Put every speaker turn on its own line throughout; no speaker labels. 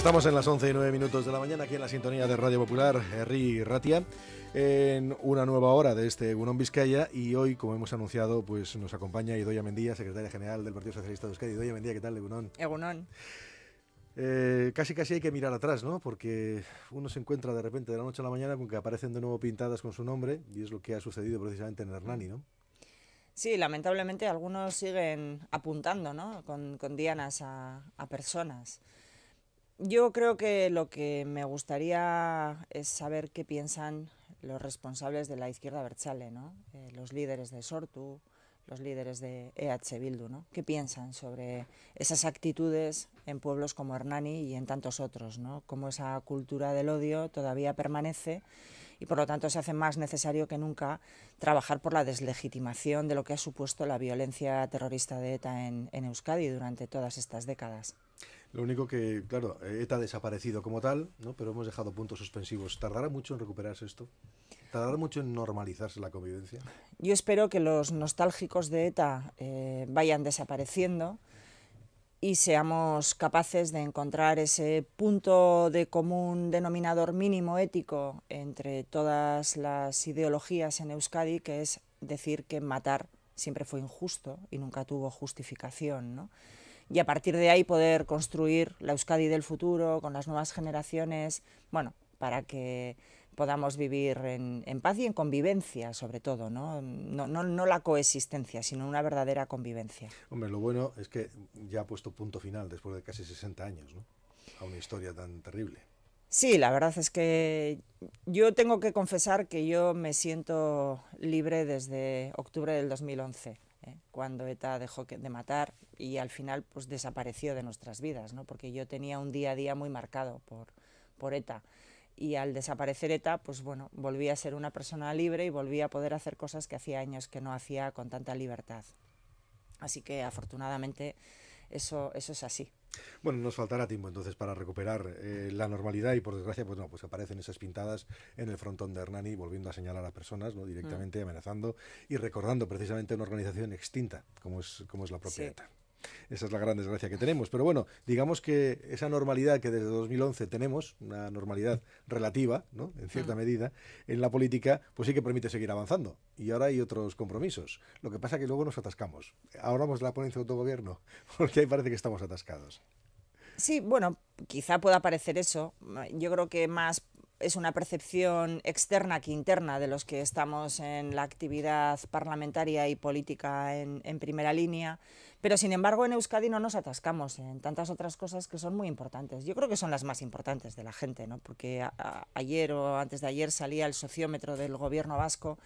Estamos en las 11 y 9 minutos de la mañana aquí en la sintonía de Radio Popular, Herri Ratia, en una nueva hora de este gunón Vizcaya y hoy, como hemos anunciado, pues nos acompaña Idoya Mendía, secretaria general del Partido Socialista de Euskadi. Idoya Mendía, ¿qué tal, Egunón? Egunón. Eh, casi casi hay que mirar atrás, ¿no? Porque uno se encuentra de repente de la noche a la mañana con que aparecen de nuevo pintadas con su nombre y es lo que ha sucedido precisamente en Hernani, ¿no?
Sí, lamentablemente algunos siguen apuntando, ¿no? Con, dianas a, a personas. Yo creo que lo que me gustaría es saber qué piensan los responsables de la izquierda Berchale, ¿no? Eh, los líderes de Sortu, los líderes de EH Bildu, ¿no? ¿Qué piensan sobre esas actitudes en pueblos como Hernani y en tantos otros, ¿no? Cómo esa cultura del odio todavía permanece y por lo tanto se hace más necesario que nunca trabajar por la deslegitimación de lo que ha supuesto la violencia terrorista de ETA en, Euskadi durante todas estas décadas.
Lo único que, claro, ETA ha desaparecido como tal, ¿no? pero hemos dejado puntos suspensivos. ¿Tardará mucho en recuperarse esto? ¿Tardará mucho en normalizarse la convivencia?
Yo espero que los nostálgicos de ETA eh, vayan desapareciendo y seamos capaces de encontrar ese punto de común denominador mínimo ético entre todas las ideologías en Euskadi, que es decir que matar siempre fue injusto y nunca tuvo justificación. Y a partir de ahí poder construir la Euskadi del futuro con las nuevas generaciones, bueno, para que podamos vivir en, paz y en convivencia, sobre todo, ¿no? No, no la coexistencia, sino una verdadera convivencia.
Hombre, lo bueno es que ya ha puesto punto final después de casi 60 años ¿no? a una historia tan terrible.
Sí, la verdad es que yo tengo que confesar que yo me siento libre desde octubre del 2011. ¿eh? cuando ETA dejó de matar y al final pues desapareció de nuestras vidas, ¿no? porque yo tenía un día a día muy marcado por, por ETA y al desaparecer ETA, pues bueno, volví a ser una persona libre y volví a poder hacer cosas que hacía años que no hacía con tanta libertad. Así que afortunadamente eso, eso es así.
Bueno, nos faltará tiempo entonces para recuperar eh, la normalidad y por desgracia, pues no, pues aparecen esas pintadas en el frontón de Hernani volviendo a señalar a personas, ¿no? Directamente mm. amenazando y recordando precisamente una organización extinta como es, como es la propia ETA. Esa es la gran desgracia que tenemos. Pero bueno, digamos que esa normalidad que desde 2011 tenemos, una normalidad relativa, ¿no? en cierta mm. medida, en la política, pues sí que permite seguir avanzando. Y ahora hay otros compromisos. Lo que pasa es que luego nos atascamos. Ahora vamos la ponencia de autogobierno, porque ahí parece que estamos atascados.
Sí, bueno, quizá pueda parecer eso. Yo creo que más es una percepción externa que interna de los que estamos en la actividad parlamentaria y política en, primera línea, pero sin embargo en Euskadi no nos atascamos en tantas otras cosas que son muy importantes. Yo creo que son las más importantes de la gente, ¿no? porque ayer o antes de ayer salía el sociómetro del gobierno vasco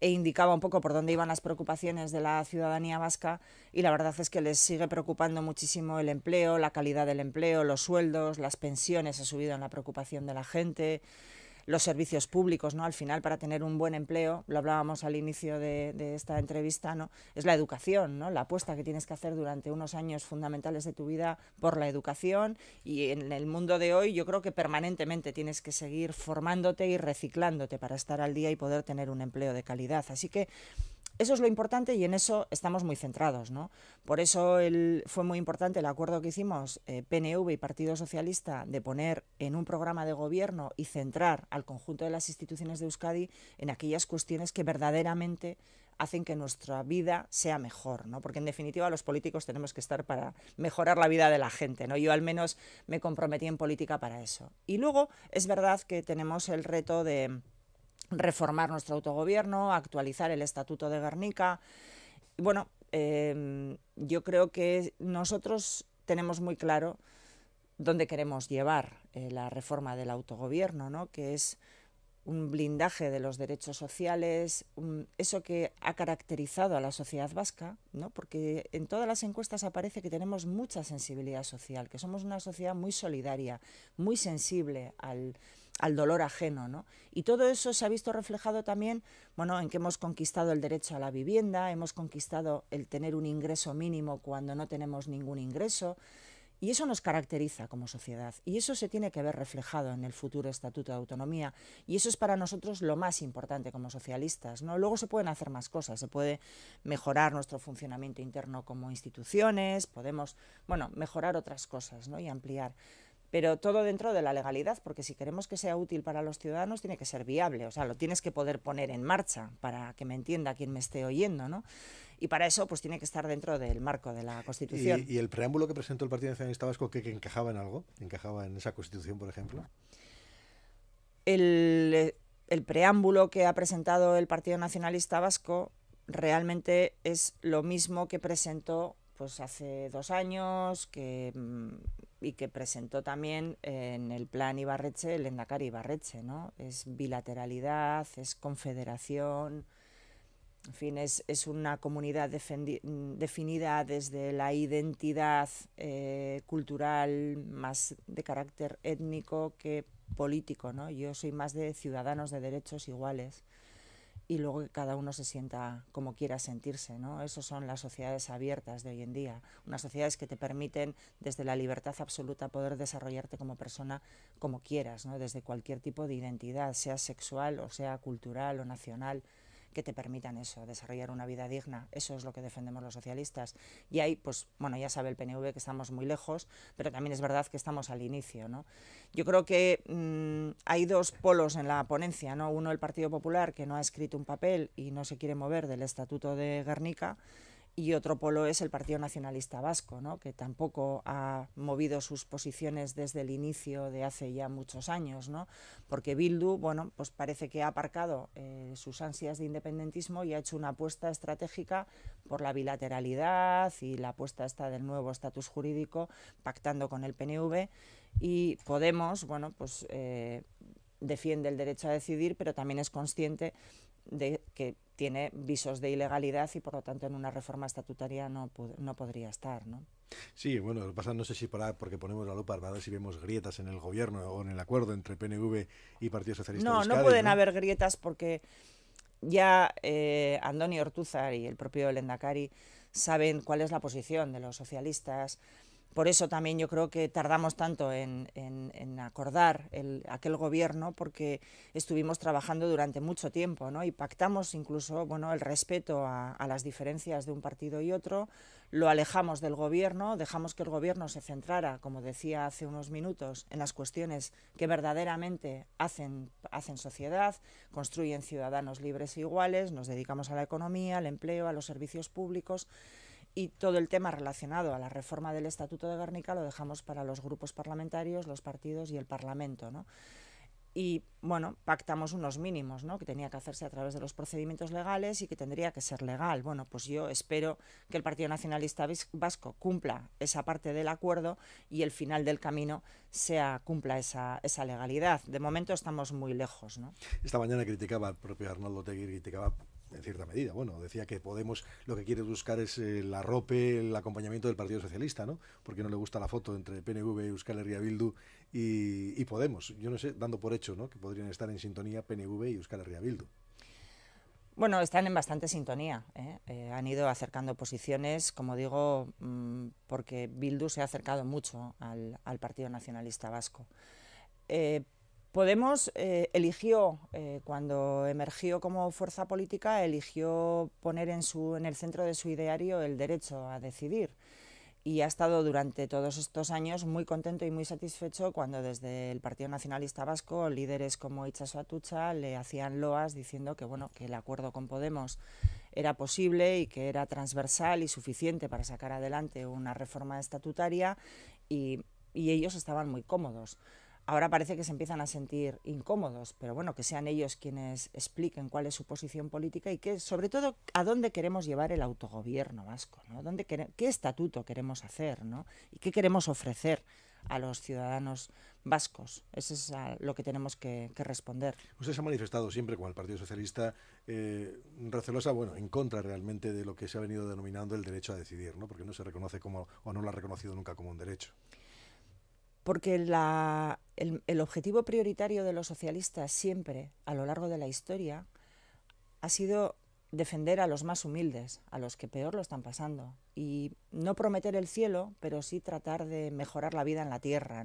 e indicaba un poco por dónde iban las preocupaciones de la ciudadanía vasca y la verdad es que les sigue preocupando muchísimo el empleo, la calidad del empleo, los sueldos, las pensiones, ha subido en la preocupación de la gente los servicios públicos, ¿no? Al final, para tener un buen empleo, lo hablábamos al inicio de, esta entrevista, ¿no? Es la educación, ¿no? La apuesta que tienes que hacer durante unos años fundamentales de tu vida por la educación y en el mundo de hoy yo creo que permanentemente tienes que seguir formándote y reciclándote para estar al día y poder tener un empleo de calidad. Así que eso es lo importante y en eso estamos muy centrados. ¿no? Por eso fue muy importante el acuerdo que hicimos eh, PNV y Partido Socialista de poner en un programa de gobierno y centrar al conjunto de las instituciones de Euskadi en aquellas cuestiones que verdaderamente hacen que nuestra vida sea mejor, ¿no? Porque en definitiva los políticos tenemos que estar para mejorar la vida de la gente, ¿no? Yo al menos me comprometí en política para eso. Y luego es verdad que tenemos el reto de reformar nuestro autogobierno, actualizar el Estatuto de Guernica. Bueno, em, yo creo que nosotros tenemos muy claro dónde queremos llevar eh, la reforma del autogobierno, que es un blindaje de los derechos sociales, eso que ha caracterizado a la sociedad vasca, ¿no? porque en todas las encuestas aparece que tenemos mucha sensibilidad social, que somos una sociedad muy solidaria, muy sensible al, al dolor ajeno. Y todo eso se ha visto reflejado también bueno, en que hemos conquistado el derecho a la vivienda, hemos conquistado el tener un ingreso mínimo cuando no tenemos ningún ingreso. Y eso nos caracteriza como sociedad y eso se tiene que ver reflejado en el futuro Estatuto de Autonomía y eso es para nosotros lo más importante como socialistas. ¿no? Luego se pueden hacer más cosas, se puede mejorar nuestro funcionamiento interno como instituciones, podemos bueno, mejorar otras cosas ¿no? y ampliar pero todo dentro de la legalidad, porque si queremos que sea útil para los ciudadanos tiene que ser viable, o sea, lo tienes que poder poner en marcha para que me entienda quien me esté oyendo, ¿no? Y para eso pues tiene que estar dentro del marco de la Constitución.
¿Y, el preámbulo que presentó el Partido Nacionalista Vasco que, encajaba en algo? ¿Encajaba en esa Constitución, por ejemplo?
El, el preámbulo que ha presentado el Partido Nacionalista Vasco realmente es lo mismo que presentó pues hace dos años que, mm, y que presentó también en el plan Ibarreche, el Endacar Ibarreche, ¿no? Es bilateralidad, es confederación, en fin, es, una comunidad mm, definida desde la identidad eh, cultural más de carácter étnico que político, ¿no? Yo soy más de ciudadanos de derechos iguales y luego que cada uno se sienta como quiera sentirse. ¿no? Esas son las sociedades abiertas de hoy en día, unas sociedades que te permiten desde la libertad absoluta poder desarrollarte como persona como quieras, ¿no? desde cualquier tipo de identidad, sea sexual o sea cultural o nacional que te permitan eso, desarrollar una vida digna. Eso es lo que defendemos los socialistas. Y ahí, pues, bueno, ya sabe el PNV que estamos muy lejos, pero también es verdad que estamos al inicio, ¿no? Yo creo que mm, hay dos polos en la ponencia, ¿no? Uno, el Partido Popular, que no ha escrito un papel y no se quiere mover del Estatuto de Guernica, y otro polo es el Partido Nacionalista Vasco, que tampoco ha movido sus posiciones desde el inicio de hace ya muchos años, ¿no? porque Bildu bueno, pues parece que ha aparcado eh, sus ansias de independentismo y ha hecho una apuesta estratégica por la bilateralidad y la apuesta esta del nuevo estatus jurídico, pactando con el PNV y Podemos, bueno, pues eh, defiende el derecho a decidir, pero también es consciente de que tiene visos de ilegalidad y por lo tanto en una reforma estatutaria no, no podría estar. ¿no?
Sí, bueno, lo pasa no sé si para, porque ponemos la lupa si vemos grietas en el gobierno o en el acuerdo entre PNV y Partido Socialista. No, no pueden haber
grietas porque ya eh, Andoni Ortúzar y el propio Lendakari saben cuál es la posición de los socialistas por eso también yo creo que tardamos tanto en, acordar aquel gobierno, porque estuvimos trabajando durante mucho tiempo y pactamos incluso bueno, el respeto a, las diferencias de un partido y otro, lo alejamos del gobierno, dejamos que el gobierno se centrara, como decía hace unos minutos, en las cuestiones que verdaderamente hacen sociedad, construyen ciudadanos libres e iguales, nos dedicamos a la economía, al empleo, a los servicios públicos y todo el tema relacionado a la reforma del Estatuto de Guernica lo dejamos para los grupos parlamentarios, los partidos y el Parlamento. ¿no? Y bueno, pactamos unos mínimos, ¿no? que tenía que hacerse a través de los procedimientos legales y que tendría que ser legal. Bueno, pues yo espero que el Partido Nacionalista Vasco cumpla esa parte del acuerdo y el final del camino sea cumpla esa, legalidad. De momento estamos muy lejos. ¿no?
Esta mañana criticaba el propio Arnaldo Tegui, criticaba en cierta medida. Bueno, decía que Podemos lo que quiere buscar es eh, la ropa el acompañamiento del Partido Socialista, ¿no? Porque no le gusta la foto entre PNV, Euskal Herria Bildu y, Podemos. Yo no sé, dando por hecho, ¿no? Que podrían estar en sintonía PNV y Euskal Herria Bildu.
Bueno, están en bastante sintonía. ¿eh? Eh, han ido acercando posiciones, como digo, mm, porque Bildu se ha acercado mucho al, Partido Nacionalista Vasco. Podemos eh, eligió, eh, cuando emergió como fuerza política, eligió poner en, su, en el centro de su ideario el derecho a decidir y ha estado durante todos estos años muy contento y muy satisfecho cuando desde el Partido Nacionalista Vasco líderes como Itxaso Atucha le hacían loas diciendo que bueno, que el acuerdo con Podemos era posible y que era transversal y suficiente para sacar adelante una reforma estatutaria y, y ellos estaban muy cómodos. Ahora parece que se empiezan a sentir incómodos, pero bueno, que sean ellos quienes expliquen cuál es su posición política y que, sobre todo, a dónde queremos llevar el autogobierno vasco, ¿no? ¿Dónde ¿Qué estatuto queremos hacer ¿no? y qué queremos ofrecer a los ciudadanos vascos. Eso es lo que tenemos que, responder. Usted se
ha manifestado siempre
con el Partido Socialista
eh, recelosa, bueno, en contra realmente de lo que se ha venido denominando el derecho a decidir, ¿no? porque no se reconoce como, o no lo ha reconocido nunca como un derecho
porque el, objetivo prioritario de los socialistas siempre, a lo largo de la historia, ha sido defender a los más humildes, a los que peor lo están pasando, y no prometer el cielo, pero sí tratar de mejorar la vida en la tierra,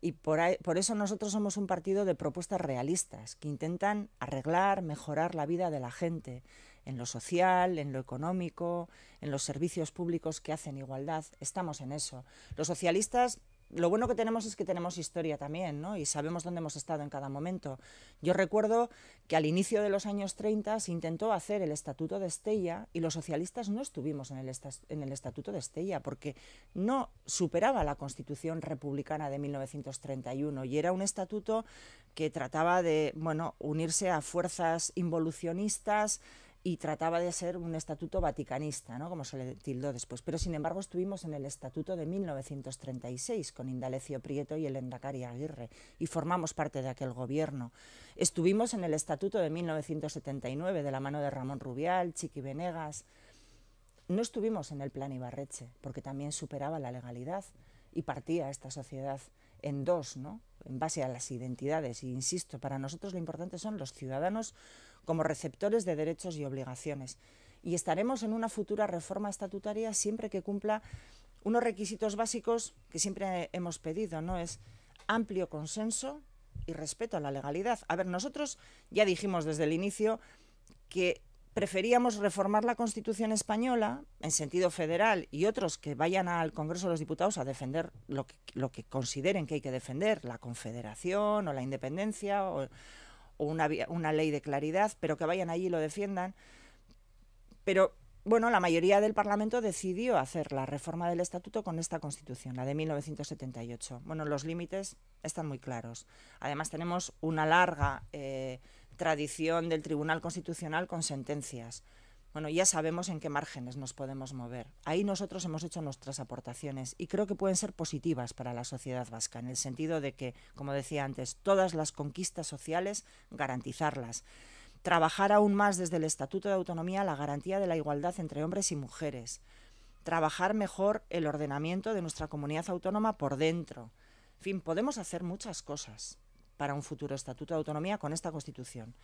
Y por, por, eso nosotros somos un partido de propuestas realistas, que intentan arreglar, mejorar la vida de la gente, en lo social, en lo económico, en los servicios públicos que hacen igualdad. Estamos en eso. Los socialistas lo bueno que tenemos es que tenemos historia también, ¿no? Y sabemos dónde hemos estado en cada momento. Yo recuerdo que al inicio de los años 30 se intentó hacer el Estatuto de Estella y los socialistas no estuvimos en el, Estatuto de Estella porque no superaba la Constitución republicana de 1931 y era un estatuto que trataba de, bueno, unirse a fuerzas involucionistas, y trataba de ser un estatuto vaticanista, ¿no? como se le tildó después. Pero sin embargo estuvimos en el estatuto de 1936 con Indalecio Prieto y el Endacari Aguirre y formamos parte de aquel gobierno. Estuvimos en el estatuto de 1979 de la mano de Ramón Rubial, Chiqui Venegas. No estuvimos en el plan Ibarreche porque también superaba la legalidad y partía esta sociedad en dos, ¿no? en base a las identidades. Y e insisto, para nosotros lo importante son los ciudadanos como receptores de derechos y obligaciones. Y estaremos en una futura reforma estatutaria siempre que cumpla unos requisitos básicos que siempre hemos pedido, ¿no? Es amplio consenso y respeto a la legalidad. A ver, nosotros ya dijimos desde el inicio que preferíamos reformar la Constitución española en sentido federal y otros que vayan al Congreso de los Diputados a defender lo que, lo que consideren que hay que defender, la confederación o la independencia o, o una, ley de claridad, pero que vayan allí y lo defiendan. Pero bueno, la mayoría del Parlamento decidió hacer la reforma del estatuto con esta Constitución, la de 1978. Bueno, los límites están muy claros. Además, tenemos una larga eh, tradición del Tribunal Constitucional con sentencias bueno, ya sabemos en qué márgenes nos podemos mover. Ahí nosotros hemos hecho nuestras aportaciones y creo que pueden ser positivas para la sociedad vasca, en el sentido de que, como decía antes, todas las conquistas sociales, garantizarlas. Trabajar aún más desde el Estatuto de Autonomía la garantía de la igualdad entre hombres y mujeres. Trabajar mejor el ordenamiento de nuestra comunidad autónoma por dentro. En fin, podemos hacer muchas cosas para un futuro Estatuto de Autonomía con esta Constitución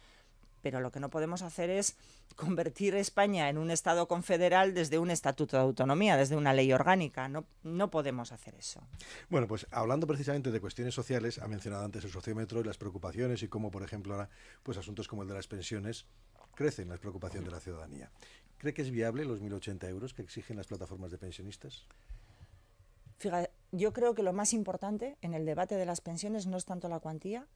pero lo que no podemos hacer es convertir España en un Estado confederal desde un estatuto de autonomía, desde una ley orgánica. No, podemos hacer eso.
Bueno, pues hablando precisamente de cuestiones sociales, ha mencionado antes el sociómetro y las preocupaciones y cómo, por ejemplo, ahora, pues asuntos como el de las pensiones crecen las preocupaciones de la ciudadanía. ¿Cree que es viable los 1.080 euros que exigen las plataformas de pensionistas?
Fíjate, yo creo que lo más importante en el debate de las pensiones no es tanto la cuantía,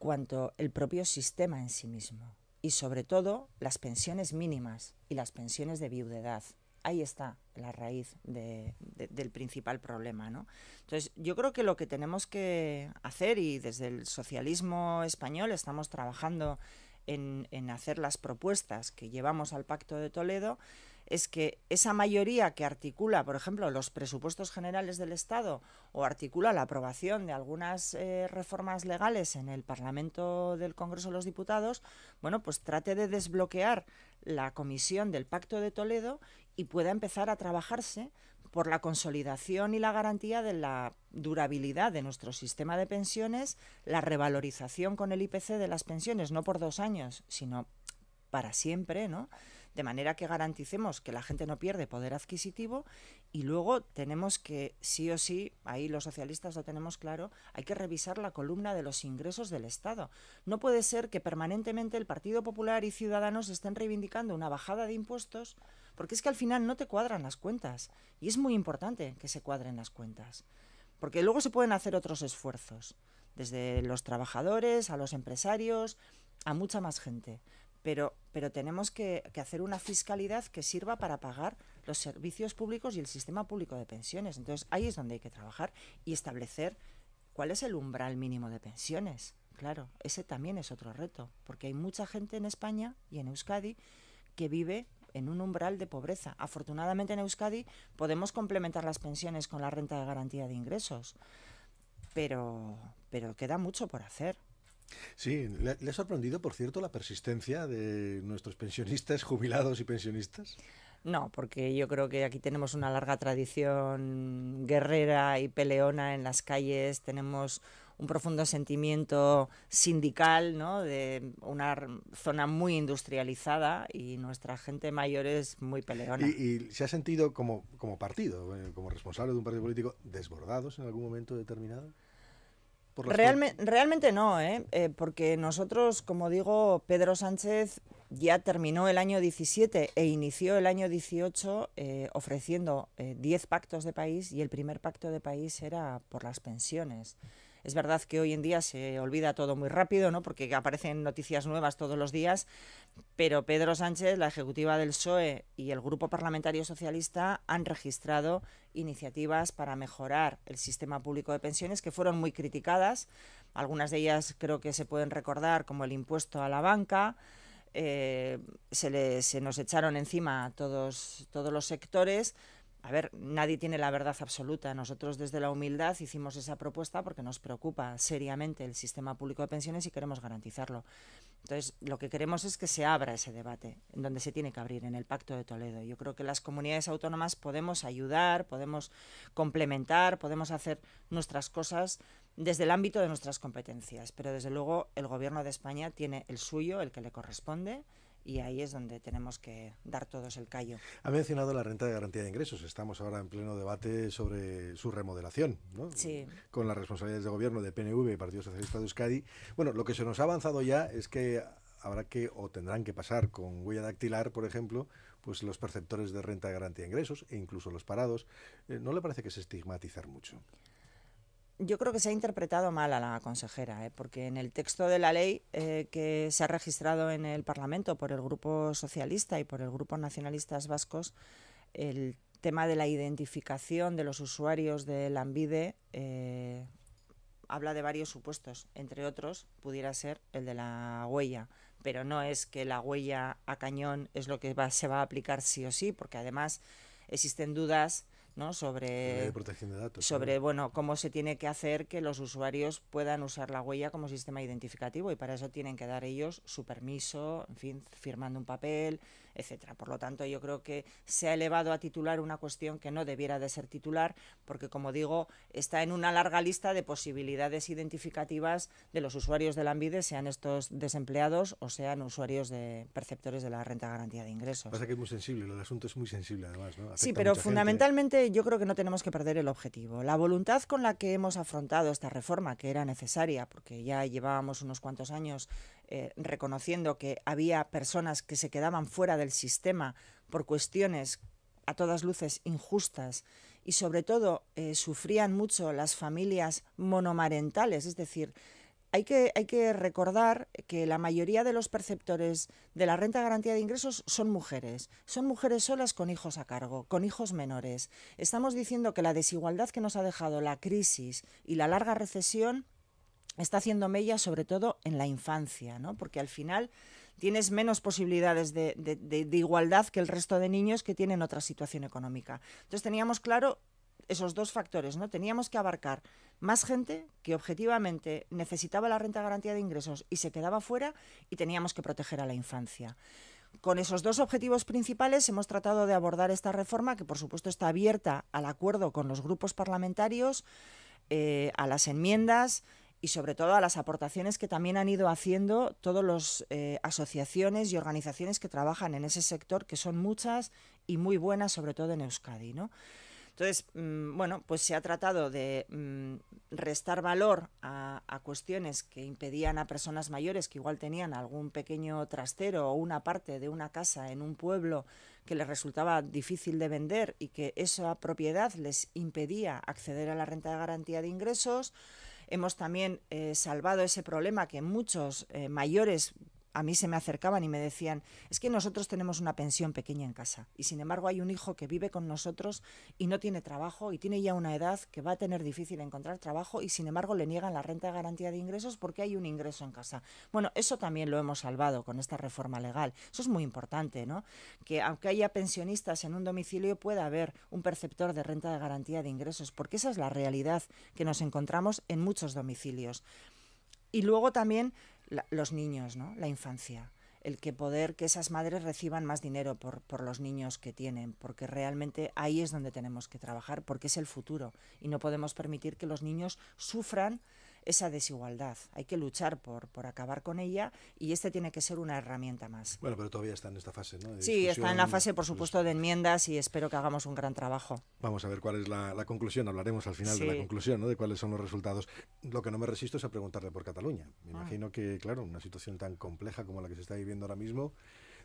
cuanto el propio sistema en sí mismo. Y sobre todo las pensiones mínimas y las pensiones de viudedad. Ahí está la raíz del principal problema. ¿no? Entonces, yo creo que lo que tenemos que hacer, y desde el socialismo español estamos trabajando en, en hacer las propuestas que llevamos al Pacto de Toledo, es que esa mayoría que articula, por ejemplo, los presupuestos generales del Estado o articula la aprobación de algunas eh, reformas legales en el Parlamento del Congreso de los Diputados, bueno, pues trate de desbloquear la comisión del Pacto de Toledo y pueda empezar a trabajarse por la consolidación y la garantía de la durabilidad de nuestro sistema de pensiones, la revalorización con el IPC de las pensiones, no por dos años, sino para siempre, ¿no? de manera que garanticemos que la gente no pierde poder adquisitivo y luego tenemos que, sí o sí, ahí los socialistas lo tenemos claro, hay que revisar la columna de los ingresos del Estado. No puede ser que permanentemente el Partido Popular y Ciudadanos estén reivindicando una bajada de impuestos porque es que al final no te cuadran las cuentas y es muy importante que se cuadren las cuentas porque luego se pueden hacer otros esfuerzos desde los trabajadores a los empresarios a mucha más gente pero, pero tenemos que, hacer una fiscalidad que sirva para pagar los servicios públicos y el sistema público de pensiones. Entonces ahí es donde hay que trabajar y establecer cuál es el umbral mínimo de pensiones. Claro, ese también es otro reto, porque hay mucha gente en España y en Euskadi que vive en un umbral de pobreza. Afortunadamente en Euskadi podemos complementar las pensiones con la renta de garantía de ingresos, pero, pero queda mucho por hacer.
Sí, ¿le, ha sorprendido, por cierto, la persistencia de nuestros pensionistas, jubilados y pensionistas?
No, porque yo creo que aquí tenemos una larga tradición guerrera y peleona en las calles, tenemos un profundo sentimiento sindical, ¿no? de una zona muy industrializada y nuestra gente mayor es muy peleona.
¿Y, se ha sentido como partido, eh, como responsable de un partido político, desbordados en algún momento determinado? realmente
no, ¿eh? Eh, porque nosotros, como digo, Pedro Sánchez ya terminó el año 17 e inició el año 18 eh, ofreciendo 10 pactos de país y el primer pacto de país era por las pensiones. Es verdad que hoy en día se olvida todo muy rápido, ¿no? Porque aparecen noticias nuevas todos los días, pero Pedro Sánchez, la ejecutiva del PSOE y el Grupo Parlamentario Socialista han registrado iniciativas para mejorar el sistema público de pensiones que fueron muy criticadas. Algunas de ellas creo que se pueden recordar, como el impuesto a la banca. Eh, se, se nos echaron encima todos, todos los sectores a ver, nadie tiene la verdad absoluta. Nosotros desde la humildad hicimos esa propuesta porque nos preocupa seriamente el sistema público de pensiones y queremos garantizarlo. Entonces, lo que queremos es que se abra ese debate, en donde se tiene que abrir, en el Pacto de Toledo. Yo creo que las comunidades autónomas podemos ayudar, podemos complementar, podemos hacer nuestras cosas desde el ámbito de nuestras competencias, pero desde luego el Gobierno de España tiene el suyo, el que le corresponde, y ahí es donde tenemos que dar todos el callo.
Ha mencionado la renta de garantía de ingresos. Estamos ahora en pleno debate sobre su remodelación, ¿no? Sí. Con las responsabilidades de gobierno de PNV y Partido Socialista de Euskadi. Bueno, lo que se nos ha avanzado ya es que habrá que o tendrán que pasar con huella dactilar, por ejemplo, pues los perceptores de renta de garantía de ingresos e incluso los parados. Eh, ¿No le parece que se estigmatizar mucho?
yo creo que se ha interpretado mal a la consejera, ¿eh? porque en el texto de la ley eh, que se ha registrado en el Parlamento por el Grupo Socialista y por el Grupo Nacionalistas Vascos, el tema de la identificación de los usuarios del AMBIDE eh, habla de varios supuestos, entre otros pudiera ser el de la huella, pero no es que la huella a cañón es lo que se va a aplicar sí o sí, porque además existen dudas ¿no? sobre, protección de datos, sobre bueno, cómo se tiene que hacer que los usuarios puedan usar la huella como sistema identificativo y para eso tienen que dar ellos su permiso, en fin, firmando un papel, etcétera. Por lo tanto, yo creo que se ha elevado a titular una cuestión que no debiera de ser titular, porque como digo, está en una larga lista de posibilidades identificativas de los usuarios de la sean estos desempleados o sean usuarios de perceptores de la renta garantía de ingresos. Pasa que es muy sensible, el asunto es muy sensible además, sí, pero fundamentalmente yo creo que no tenemos que perder el objetivo. La voluntad con la que hemos afrontado esta reforma, que era necesaria, porque ya llevábamos unos cuantos años eh, reconociendo que había personas que se quedaban fuera del sistema por cuestiones a todas luces injustas y sobre todo eh, sufrían mucho las familias monomarentales, es decir, hay que, hay que recordar que la mayoría de los perceptores de la renta garantía de ingresos son mujeres. Son mujeres solas con hijos a cargo, con hijos menores. Estamos diciendo que la desigualdad que nos ha dejado la crisis y la larga recesión está haciendo mella sobre todo en la infancia, ¿no? porque al final tienes menos posibilidades de, igualdad que el resto de niños que tienen otra situación económica. Entonces teníamos claro esos dos factores, ¿no? Teníamos que abarcar más gente que objetivamente necesitaba la renta garantía de ingresos y se quedaba fuera y teníamos que proteger a la infancia. Con esos dos objetivos principales hemos tratado de abordar esta reforma que por supuesto está abierta al acuerdo con los grupos parlamentarios, eh, a las enmiendas, y sobre todo a las aportaciones que también han ido haciendo todas las eh, asociaciones y organizaciones que trabajan en ese sector, que son muchas y muy buenas, sobre todo en Euskadi. ¿no? Entonces, mm, bueno, pues se ha tratado de mm, restar valor a, a, cuestiones que impedían a personas mayores que igual tenían algún pequeño trastero o una parte de una casa en un pueblo que les resultaba difícil de vender y que esa propiedad les impedía acceder a la renta de garantía de ingresos Hemos también eh, salvado ese problema que muchos eh, mayores a mí se me acercaban y me decían, es que nosotros tenemos una pensión pequeña en casa y sin embargo hay un hijo que vive con nosotros y no tiene trabajo y tiene ya una edad que va a tener difícil encontrar trabajo y sin embargo le niegan la renta de garantía de ingresos porque hay un ingreso en casa. Bueno, eso también lo hemos salvado con esta reforma legal. Eso es muy importante, ¿no? Que aunque haya pensionistas en un domicilio pueda haber un perceptor de renta de garantía de ingresos porque esa es la realidad que nos encontramos en muchos domicilios. Y luego también los niños, ¿no? la infancia, el que poder que esas madres reciban más dinero por, por los niños que tienen, porque realmente ahí es donde tenemos que trabajar, porque es el futuro y no podemos permitir que los niños sufran esa desigualdad. Hay que luchar por, por acabar con ella y este tiene que ser una herramienta más. Bueno,
pero todavía está en esta fase, ¿no? sí, está en la fase,
por pues, supuesto, de enmiendas y espero que hagamos un gran trabajo.
Vamos a ver cuál es la, conclusión, hablaremos al final de la conclusión, ¿no? De cuáles son los resultados. Lo que no me resisto es a preguntarle por Cataluña. Me ah. imagino que, claro, una situación tan compleja como la que se está viviendo ahora mismo,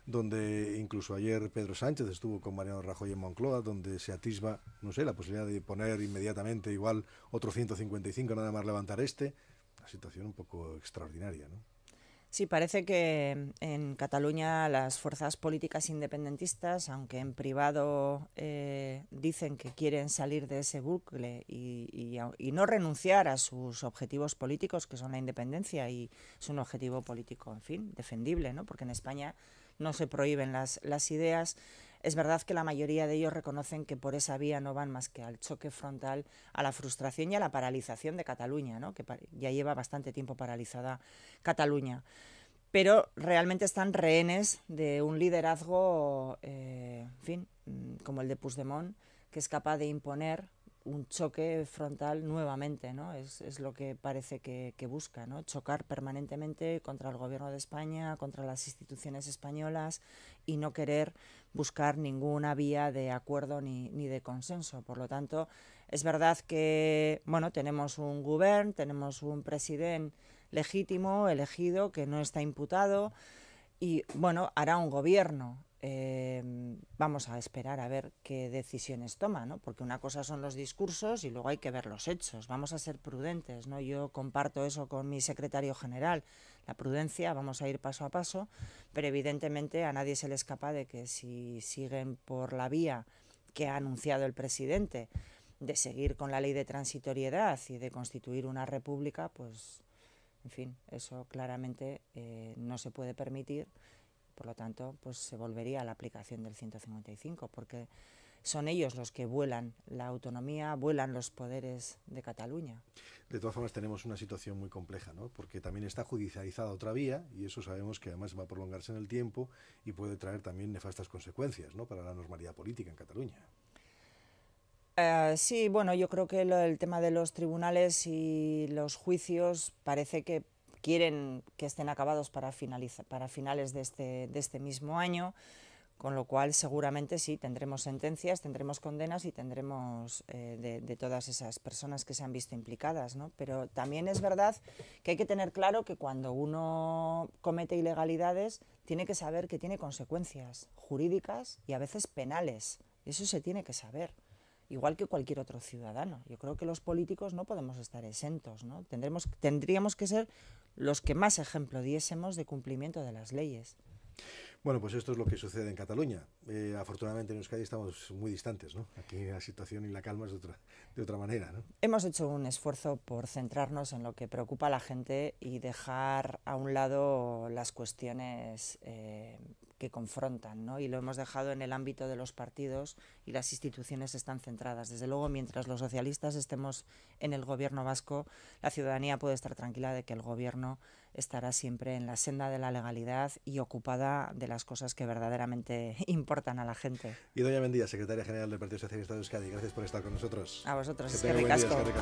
donde incluso ayer Pedro Sánchez estuvo con Mariano Rajoy en Moncloa, donde se atisba, no sé, la posibilidad de poner inmediatamente igual otro 155 nada más levantar este. Una situación un poco extraordinaria, ¿no?
Sí, parece que en Cataluña las fuerzas políticas independentistas, aunque en privado eh, dicen que quieren salir de ese bucle y, y, no renunciar a sus objetivos políticos, que son la independencia, y es un objetivo político, en fin, defendible, ¿no? Porque en España no se prohíben las, ideas. Es verdad que la mayoría de ellos reconocen que por esa vía no van más que al choque frontal, a la frustración y a la paralización de Cataluña, que ya lleva bastante tiempo paralizada Cataluña. Pero realmente están rehenes de un liderazgo, eh, fin, mm, como el de Puigdemont, que es capaz de imponer un choque frontal nuevamente, ¿no? Es, lo que parece que, busca, ¿no? Chocar permanentemente contra el gobierno de España, contra las instituciones españolas y no querer buscar ninguna vía de acuerdo ni, ni de consenso. Por lo tanto, es verdad que, bueno, tenemos un gobierno, tenemos un presidente legítimo, elegido, que no está imputado y, bueno, hará un gobierno Em, vamos a esperar a ver qué decisiones toma, ¿no? porque una cosa son los discursos y luego hay que ver los hechos. Vamos a ser prudentes. ¿no? Yo comparto eso con mi secretario general. La prudencia, vamos a ir paso a paso, pero evidentemente a nadie se le escapa de que si siguen por la vía que ha anunciado el presidente de seguir con la ley de transitoriedad y de constituir una república, pues, en fin, eso claramente eh, no se puede permitir por lo tanto, pues se volvería a la aplicación del 155, porque son ellos los que vuelan la autonomía, vuelan los poderes de Cataluña.
De todas formas, tenemos una situación muy compleja, ¿no? porque también está judicializada otra vía, y eso sabemos que además va a prolongarse en el tiempo y puede traer también nefastas consecuencias ¿no? para la normalidad política en Cataluña.
Eh, sí, bueno, yo creo que el tema de los tribunales y los juicios parece que quieren que estén acabados para, para finales de este, de este mismo año, con lo cual seguramente sí, tendremos sentencias, tendremos condenas y tendremos eh, de, de, todas esas personas que se han visto implicadas. ¿no? Pero también es verdad que hay que tener claro que cuando uno comete ilegalidades tiene que saber que tiene consecuencias jurídicas y a veces penales. Eso se tiene que saber igual que cualquier otro ciudadano. Yo creo que los políticos no podemos estar exentos, ¿no? Tendremos, tendríamos que ser los que más ejemplo diésemos de cumplimiento de las leyes.
Bueno, pues esto es lo que sucede en Cataluña. Eh, afortunadamente en Euskadi estamos muy distantes, ¿no? Aquí la situación y la calma es de otra, de otra manera,
Hemos hecho un esfuerzo por centrarnos en lo que preocupa a la gente y dejar a un lado las cuestiones eh, que confrontan, ¿no? Y lo hemos dejado en el ámbito de los partidos y las instituciones están centradas. Desde luego, mientras los socialistas estemos en el gobierno vasco, la ciudadanía puede estar tranquila de que el gobierno estará siempre en la senda de la legalidad y ocupada de las cosas que verdaderamente importan a la gente.
Y doña Mendía, secretaria general del Partido Socialista de Euskadi, gracias por estar con nosotros. A vosotros, es que